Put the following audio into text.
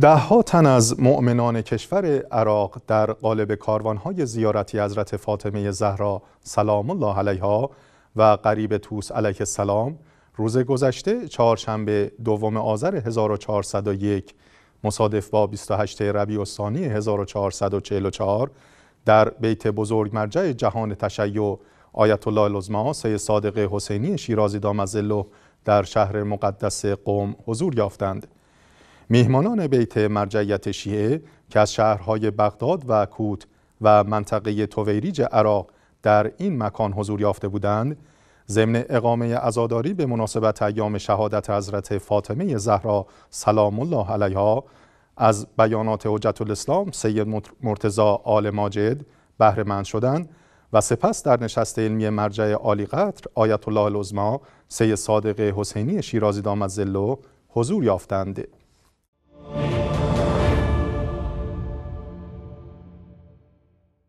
دهها تن از مؤمنان کشور عراق در قالب کاروانهای زیارتی حضرت فاطمه زهرا سلام الله علیها و قریب توس علیه السلام روز گذشته چهارشنبه دوم آذر 1401 مصادف با 28 ربیع الثانی 1444 در بیت بزرگ مرجع جهان تشیع آیت الله العظما سید صادق حسینی شیرازی دامزلو در شهر مقدس قوم حضور یافتند میهمانان بیت مرجعیت شیعه که از شهرهای بغداد و کوت و منطقه تویریج عراق در این مکان حضور یافته بودند ضمن اقامه عزاداری به مناسبت ایام شهادت حضرت فاطمه زهرا سلام الله علیها از بیانات حجت الاسلام سید مرتزا آل ماجد بهرهمند شدند و سپس در نشست علمی مرجع عالی قطر آیت الله العظما سید صادق حسینی شیرازی دامت زلو حضور یافتند